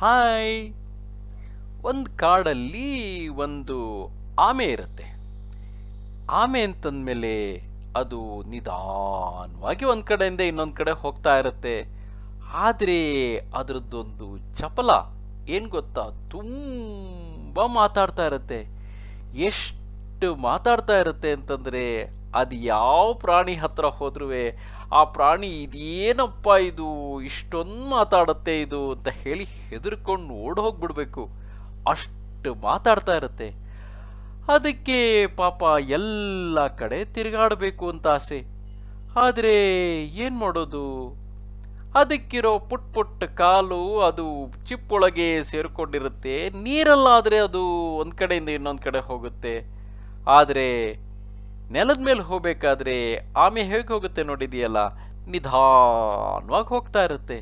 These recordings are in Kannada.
ಹಾಯ್ ಒಂದು ಕಾಡಲ್ಲಿ ಒಂದು ಆಮೆ ಇರುತ್ತೆ ಆಮೆ ಅಂತಂದಮೇಲೆ ಅದು ನಿಧಾನವಾಗಿ ಒಂದು ಕಡೆಯಿಂದ ಇನ್ನೊಂದು ಕಡೆ ಹೋಗ್ತಾ ಇರುತ್ತೆ ಆದರೆ ಅದರದ್ದೊಂದು ಚಪಲ ಏನು ಗೊತ್ತಾ ತುಂಬ ಮಾತಾಡ್ತಾ ಇರುತ್ತೆ ಎಷ್ಟು ಮಾತಾಡ್ತಾ ಇರುತ್ತೆ ಅಂತಂದರೆ ಅದು ಯಾವ ಪ್ರಾಣಿ ಹತ್ರ ಹೋದ್ರೂ ಆ ಪ್ರಾಣಿ ಇದೇನಪ್ಪ ಇದು ಇಷ್ಟೊಂದು ಮಾತಾಡುತ್ತೆ ಇದು ಅಂತ ಹೇಳಿ ಹೆದರ್ಕೊಂಡು ಓಡ್ ಹೋಗ್ಬಿಡ್ಬೇಕು ಅಷ್ಟು ಮಾತಾಡ್ತಾ ಇರುತ್ತೆ ಅದಕ್ಕೆ ಪಾಪ ಎಲ್ಲ ಕಡೆ ತಿರುಗಾಡಬೇಕು ಅಂತ ಆಸೆ ಆದರೆ ಏನು ಮಾಡೋದು ಅದಕ್ಕಿರೋ ಪುಟ್ ಪುಟ್ಟ ಕಾಲು ಅದು ಚಿಪ್ಪೊಳಗೆ ಸೇರಿಕೊಂಡಿರುತ್ತೆ ನೀರಲ್ಲಾದರೆ ಅದು ಒಂದು ಕಡೆಯಿಂದ ಇನ್ನೊಂದು ಕಡೆ ಹೋಗುತ್ತೆ ಆದರೆ ನೆಲದ ಮೇಲೆ ಹೋಗಬೇಕಾದ್ರೆ ಆಮೆ ಹೇಗೆ ಹೋಗುತ್ತೆ ನೋಡಿದೆಯಲ್ಲ ನಿಧಾನವಾಗಿ ಹೋಗ್ತಾ ಇರುತ್ತೆ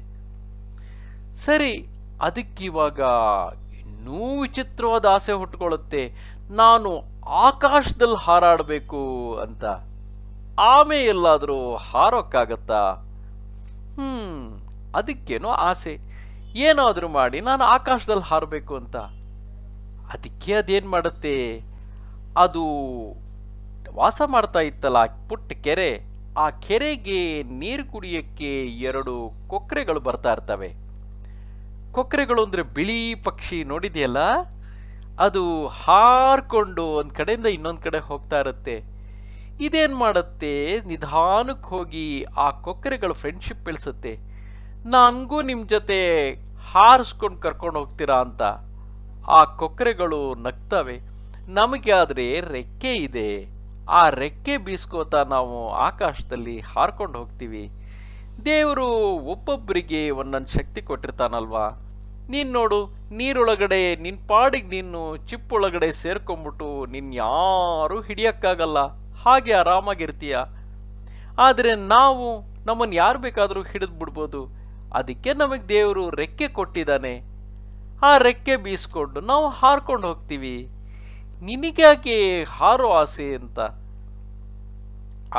ಸರಿ ಅದಕ್ಕಿವಾಗ ಇನ್ನೂ ವಿಚಿತ್ರವಾದ ಆಸೆ ಹುಟ್ಕೊಳ್ಳುತ್ತೆ ನಾನು ಆಕಾಶದಲ್ಲಿ ಹಾರಾಡಬೇಕು ಅಂತ ಆಮೆ ಎಲ್ಲಾದರೂ ಹಾರೋಕ್ಕಾಗತ್ತಾ ಹ್ಞೂ ಅದಕ್ಕೇನೋ ಆಸೆ ಏನಾದರೂ ಮಾಡಿ ನಾನು ಆಕಾಶದಲ್ಲಿ ಹಾರಬೇಕು ಅಂತ ಅದಕ್ಕೆ ಅದೇನು ಮಾಡುತ್ತೆ ಅದು ವಾಸ ಮಾಡ್ತಾ ಇತ್ತಲ್ಲ ಪುಟ್ಟ ಕೆರೆ ಆ ಕೆರೆಗೆ ನೀರು ಕುಡಿಯೋಕ್ಕೆ ಎರಡು ಕೊಕ್ಕರೆಗಳು ಬರ್ತಾ ಇರ್ತವೆ ಕೊಕ್ಕರೆಗಳು ಅಂದರೆ ಬಿಳಿ ಪಕ್ಷಿ ನೋಡಿದೆಯಲ್ಲ ಅದು ಹಾರ್ಕೊಂಡು ಒಂದು ಕಡೆಯಿಂದ ಇನ್ನೊಂದು ಕಡೆ ಹೋಗ್ತಾ ಇರುತ್ತೆ ಇದೇನು ಮಾಡುತ್ತೆ ನಿಧಾನಕ್ಕೆ ಹೋಗಿ ಆ ಕೊಕ್ಕರೆಗಳು ಫ್ರೆಂಡ್ಶಿಪ್ ಬೆಳೆಸುತ್ತೆ ನಂಗೂ ನಿಮ್ಮ ಜೊತೆ ಹಾರಿಸ್ಕೊಂಡು ಕರ್ಕೊಂಡು ಹೋಗ್ತೀರಾ ಅಂತ ಆ ಕೊಕ್ಕರೆಗಳು ನಗ್ತವೆ ನಮಗೆ ಆದರೆ ರೆಕ್ಕೆ ಇದೆ ಆ ರೆಕ್ಕೆ ಬೀಸ್ಕೋತಾ ನಾವು ಆಕಾಶದಲ್ಲಿ ಹಾರ್ಕೊಂಡು ಹೋಗ್ತೀವಿ ದೇವರು ಒಬ್ಬೊಬ್ಬರಿಗೆ ಒಂದೊಂದು ಶಕ್ತಿ ಕೊಟ್ಟಿರ್ತಾನಲ್ವಾ ನೀನು ನೋಡು ನೀರೊಳಗಡೆ ನಿನ್ನ ಪಾಡಿಗೆ ನೀನು ಚಿಪ್ಪೊಳಗಡೆ ಸೇರ್ಕೊಂಬಿಟ್ಟು ನಿನ್ನ ಯಾರೂ ಹಿಡಿಯೋಕ್ಕಾಗಲ್ಲ ಹಾಗೆ ಆರಾಮಾಗಿರ್ತೀಯ ಆದರೆ ನಾವು ನಮ್ಮನ್ನು ಯಾರು ಬೇಕಾದರೂ ಹಿಡಿದು ಬಿಡ್ಬೋದು ಅದಕ್ಕೆ ನಮಗೆ ದೇವರು ರೆಕ್ಕೆ ಕೊಟ್ಟಿದ್ದಾನೆ ಆ ರೆಕ್ಕೆ ಬೀಸ್ಕೊಂಡು ನಾವು ಹಾರ್ಕೊಂಡು ಹೋಗ್ತೀವಿ ನಿನಗ್ಯಾಕೆ ಹಾರೋ ಆಸೆ ಅಂತ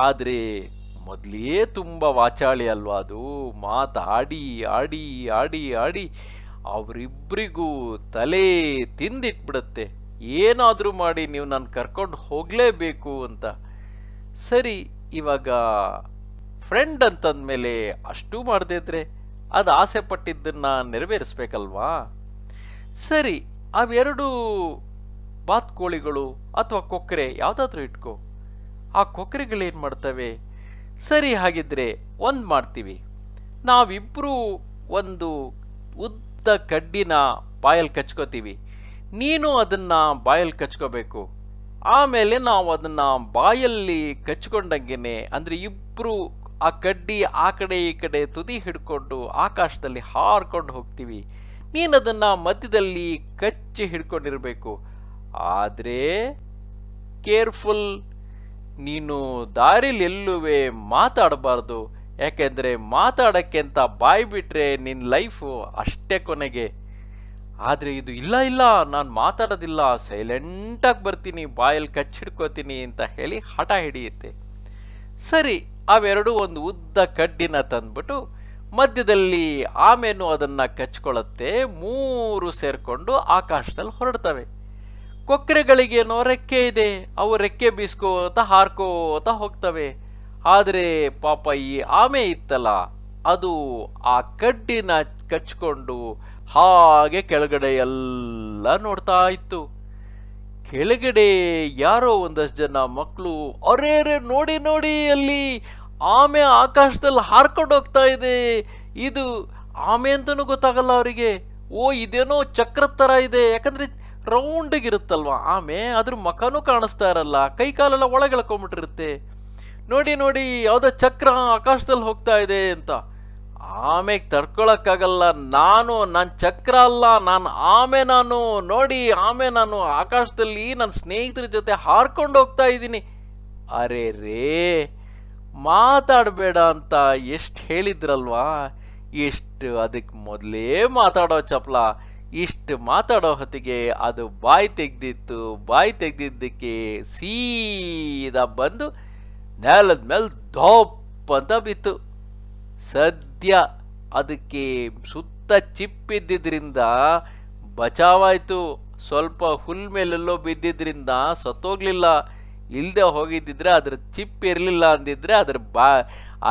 ಆದರೆ ಮೊದಲೇ ತುಂಬ ವಾಚಾಳಿ ಅಲ್ವಾ ಅದು ಮಾತಾಡಿ ಆಡಿ ಆಡಿ ಆಡಿ ಅವರಿಬ್ಬರಿಗೂ ತಲೆ ತಿಂದಿಟ್ಬಿಡುತ್ತೆ ಏನಾದರೂ ಮಾಡಿ ನೀವು ನಾನು ಕರ್ಕೊಂಡು ಹೋಗಲೇಬೇಕು ಅಂತ ಸರಿ ಇವಾಗ ಫ್ರೆಂಡ್ ಮೇಲೆ ಅಷ್ಟು ಮಾಡದೇ ಇದ್ರೆ ಅದು ಆಸೆ ಪಟ್ಟಿದ್ದನ್ನು ನೆರವೇರಿಸ್ಬೇಕಲ್ವಾ ಸರಿ ಅವೆರಡೂ ಬಾತ್ಕೋಳಿಗಳು ಅಥವಾ ಕೊಕ್ಕರೆ ಯಾವುದಾದ್ರೂ ಇಟ್ಕೋ ಆ ಕೊಕ್ಕರೆಗಳೇನು ಮಾಡ್ತವೆ ಸರಿ ಹಾಗಿದ್ರೆ ಒಂದು ಮಾಡ್ತೀವಿ ನಾವಿಬ್ಬರೂ ಒಂದು ಉದ್ದ ಕಡ್ಡಿನ ಬಾಯಲ್ಲಿ ಕಚ್ಕೋತೀವಿ ನೀನು ಅದನ್ನು ಬಾಯಲ್ಲಿ ಕಚ್ಕೋಬೇಕು ಆಮೇಲೆ ನಾವು ಅದನ್ನು ಬಾಯಲ್ಲಿ ಕಚ್ಕೊಂಡಂಗೆ ಅಂದರೆ ಇಬ್ಬರು ಆ ಕಡ್ಡಿ ಆ ಕಡೆ ಈ ಕಡೆ ತುದಿ ಹಿಡ್ಕೊಂಡು ಆಕಾಶದಲ್ಲಿ ಹಾರ್ಕೊಂಡು ಹೋಗ್ತೀವಿ ನೀನು ಅದನ್ನು ಮಧ್ಯದಲ್ಲಿ ಕಚ್ಚಿ ಹಿಡ್ಕೊಂಡಿರಬೇಕು ಆದರೆ ಕೇರ್ಫುಲ್ ನೀನು ದಾರಿಲಿ ಎಲ್ಲುವೆ ಮಾತಾಡಬಾರ್ದು ಯಾಕೆಂದರೆ ಮಾತಾಡೋಕ್ಕೆ ಅಂತ ಬಾಯಿ ಬಿಟ್ಟರೆ ನಿನ್ನ ಲೈಫು ಅಷ್ಟೇ ಕೊನೆಗೆ ಆದರೆ ಇದು ಇಲ್ಲ ಇಲ್ಲ ನಾನು ಮಾತಾಡೋದಿಲ್ಲ ಸೈಲೆಂಟಾಗಿ ಬರ್ತೀನಿ ಬಾಯಲ್ಲಿ ಕಚ್ಚಿಡ್ಕೋತೀನಿ ಅಂತ ಹೇಳಿ ಹಠ ಹಿಡಿಯುತ್ತೆ ಸರಿ ಅವೆರಡೂ ಒಂದು ಉದ್ದ ಕಡ್ಡಿನ ತಂದ್ಬಿಟ್ಟು ಮಧ್ಯದಲ್ಲಿ ಆಮೇನು ಅದನ್ನು ಕಚ್ಕೊಳ್ಳುತ್ತೆ ಮೂರು ಸೇರಿಕೊಂಡು ಆಕಾಶದಲ್ಲಿ ಹೊರಡ್ತವೆ ಕೊಕ್ಕರೆಗಳಿಗೇನೋ ರೆಕ್ಕೆ ಇದೆ ಅವು ರೆಕ್ಕೆ ಬೀಸ್ಕೋತ ಹಾರ್ಕೋತ ಹೋಗ್ತವೆ ಆದರೆ ಪಾಪ ಈ ಆಮೆ ಇತ್ತಲ್ಲ ಅದು ಆ ಕಡ್ಡಿನ ಕಚ್ಕೊಂಡು ಹಾಗೆ ಕೆಳಗಡೆ ಎಲ್ಲ ನೋಡ್ತಾ ಇತ್ತು ಕೆಳಗಡೆ ಯಾರೋ ಒಂದಷ್ಟು ಜನ ಮಕ್ಕಳು ಅರೇರೆ ನೋಡಿ ನೋಡಿ ಅಲ್ಲಿ ಆಮೆ ಆಕಾಶದಲ್ಲಿ ಹಾರ್ಕೊಂಡು ಹೋಗ್ತಾ ಇದೆ ಇದು ಆಮೆ ಅಂತಲೂ ಗೊತ್ತಾಗಲ್ಲ ಅವರಿಗೆ ಓ ಇದೇನೋ ಚಕ್ರದ ಥರ ಇದೆ ಯಾಕಂದರೆ ಇರುತ್ತಲ್ವ ಆಮೆ ಅದ್ರ ಮುಖನೂ ಕಾಣಿಸ್ತಾ ಇರಲ್ಲ ಕೈ ಕಾಲೆಲ್ಲ ಎಳ್ಕೊಂಬಿಟ್ಟಿರುತ್ತೆ ನೋಡಿ ನೋಡಿ ಯಾವುದೋ ಚಕ್ರ ಆಕಾಶದಲ್ಲಿ ಹೋಗ್ತಾ ಇದೆ ಅಂತ ಆಮೆಗೆ ತಡ್ಕೊಳಕ್ಕಾಗಲ್ಲ ನಾನು ನನ್ನ ಚಕ್ರ ಅಲ್ಲ ನಾನು ಆಮೆ ನಾನು ನೋಡಿ ಆಮೆ ನಾನು ಆಕಾಶದಲ್ಲಿ ನನ್ನ ಸ್ನೇಹಿತರ ಜೊತೆ ಹಾರ್ಕೊಂಡು ಹೋಗ್ತಾ ಇದ್ದೀನಿ ಅರೆ ರೇ ಮಾತಾಡಬೇಡ ಅಂತ ಎಷ್ಟು ಹೇಳಿದ್ರಲ್ವಾ ಎಷ್ಟು ಅದಕ್ಕೆ ಮೊದಲೇ ಮಾತಾಡೋ ಚಪ್ಲ ಇಷ್ಟು ಮಾತಾಡೋ ಹೊತ್ತಿಗೆ ಅದು ಬಾಯಿ ತೆಗೆದಿತ್ತು ಬಾಯಿ ತೆಗೆದಿದ್ದಕ್ಕೆ ಸೀದಾ ಬಂದು ನೆಲದ ಮೇಲೆ ಧೋಪ್ ಅಂತ ಬಿತ್ತು ಸದ್ಯ ಅದಕ್ಕೆ ಸುತ್ತ ಚಿಪ್ಪಿದ್ದರಿಂದ ಬಚಾವಾಯಿತು ಸ್ವಲ್ಪ ಹುಲ್ ಮೇಲೆಲ್ಲೋ ಬಿದ್ದಿದ್ದರಿಂದ ಸತ್ತೋಗ್ಲಿಲ್ಲ ಇಲ್ಲದೆ ಹೋಗಿದ್ದಿದ್ರೆ ಅದ್ರ ಚಿಪ್ ಇರಲಿಲ್ಲ ಅಂದಿದ್ರೆ ಅದ್ರ ಬಾ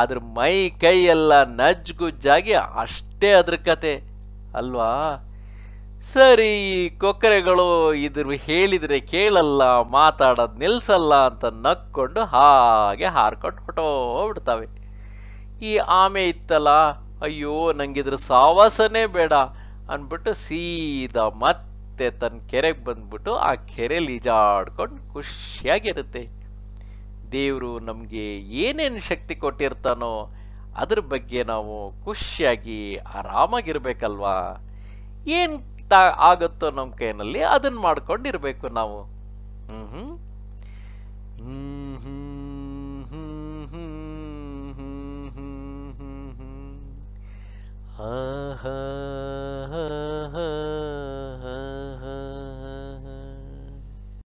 ಅದ್ರ ಮೈ ಕೈ ಎಲ್ಲ ನಜ್ಜುಗುಜ್ಜಾಗಿ ಅಷ್ಟೇ ಅದ್ರ ಕತೆ ಅಲ್ವಾ ಸರಿ ಕೊಕ್ಕರೆಗಳು ಇದ್ರ ಹೇಳಿದರೆ ಕೇಳಲ್ಲ ಮಾತಾಡೋದು ನಿಲ್ಸಲ್ಲ ಅಂತ ನಕ್ಕೊಂಡು ಹಾಗೆ ಹಾರ್ಕೊಂಡು ಹೊಟ್ಟೋಗ್ಬಿಡ್ತವೆ ಈ ಆಮೆ ಇತ್ತಲ್ಲ ಅಯ್ಯೋ ನಂಗಿದ್ರ ಸಾವಾಸನೇ ಬೇಡ ಅಂದ್ಬಿಟ್ಟು ಸೀದಾ ಮತ್ತೆ ತನ್ನ ಕೆರೆಗೆ ಬಂದ್ಬಿಟ್ಟು ಆ ಕೆರೆಲಿ ಈಜಾಡ್ಕೊಂಡು ಖುಷಿಯಾಗಿರುತ್ತೆ ದೇವರು ನಮಗೆ ಏನೇನು ಶಕ್ತಿ ಕೊಟ್ಟಿರ್ತಾನೋ ಅದ್ರ ಬಗ್ಗೆ ನಾವು ಖುಷಿಯಾಗಿ ಆರಾಮಾಗಿರ್ಬೇಕಲ್ವಾ ಏನು ತಾ ಆಗುತ್ತೋ ನಮ್ಮ ಕೈನಲ್ಲಿ ಅದನ್ನ ಮಾಡ್ಕೊಂಡಿರಬೇಕು ನಾವು ಹ್ಮ್ ಹ್ಮ್ ಹ್ಞೂ